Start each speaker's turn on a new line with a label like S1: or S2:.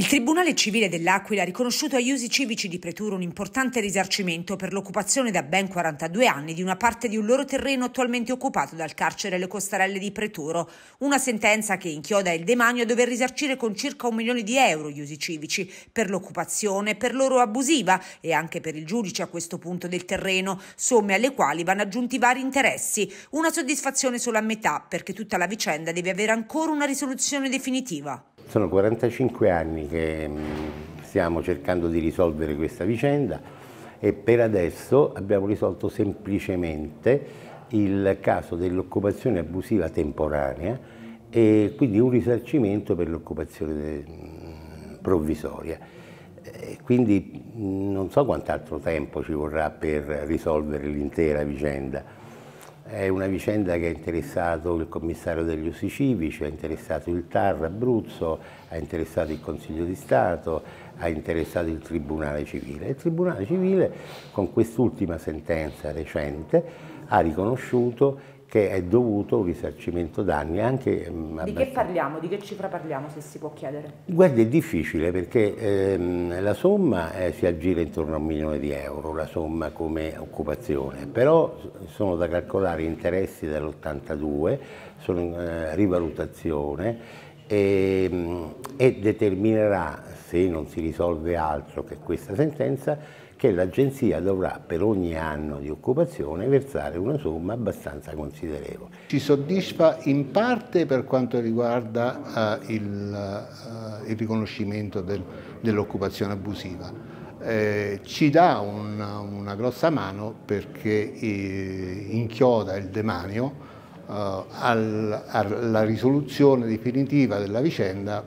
S1: Il Tribunale Civile dell'Aquila ha riconosciuto agli usi civici di Preturo un importante risarcimento per l'occupazione da ben 42 anni di una parte di un loro terreno attualmente occupato dal carcere Le Costarelle di Preturo, una sentenza che inchioda il demanio a dover risarcire con circa un milione di euro gli usi civici per l'occupazione, per loro abusiva e anche per il giudice a questo punto del terreno, somme alle quali vanno aggiunti vari interessi, una soddisfazione solo a metà perché tutta la vicenda deve avere ancora una risoluzione definitiva.
S2: Sono 45 anni che mm, stiamo cercando di risolvere questa vicenda e per adesso abbiamo risolto semplicemente il caso dell'occupazione abusiva temporanea e quindi un risarcimento per l'occupazione mm, provvisoria. Quindi mm, non so quant'altro tempo ci vorrà per risolvere l'intera vicenda. È una vicenda che ha interessato il commissario degli usi civici, ha interessato il TAR Abruzzo, ha interessato il Consiglio di Stato, ha interessato il Tribunale Civile. Il Tribunale Civile con quest'ultima sentenza recente ha riconosciuto che è dovuto un risarcimento danni. Anche, ehm, di che
S1: parliamo, di che cifra parliamo se si può chiedere?
S2: Guardi, è difficile perché ehm, la somma eh, si aggira intorno a un milione di euro, la somma come occupazione, però sono da calcolare interessi dell'82, sono, eh, rivalutazione e, ehm, e determinerà, se non si risolve altro che questa sentenza, che l'agenzia dovrà per ogni anno di occupazione versare una somma abbastanza considerevole. Ci soddisfa
S3: in parte per quanto riguarda eh, il, eh, il, riconoscimento del, dell'occupazione abusiva. Eh, ci dà un, una grossa mano perché eh, inchioda il demanio eh, alla risoluzione definitiva della vicenda.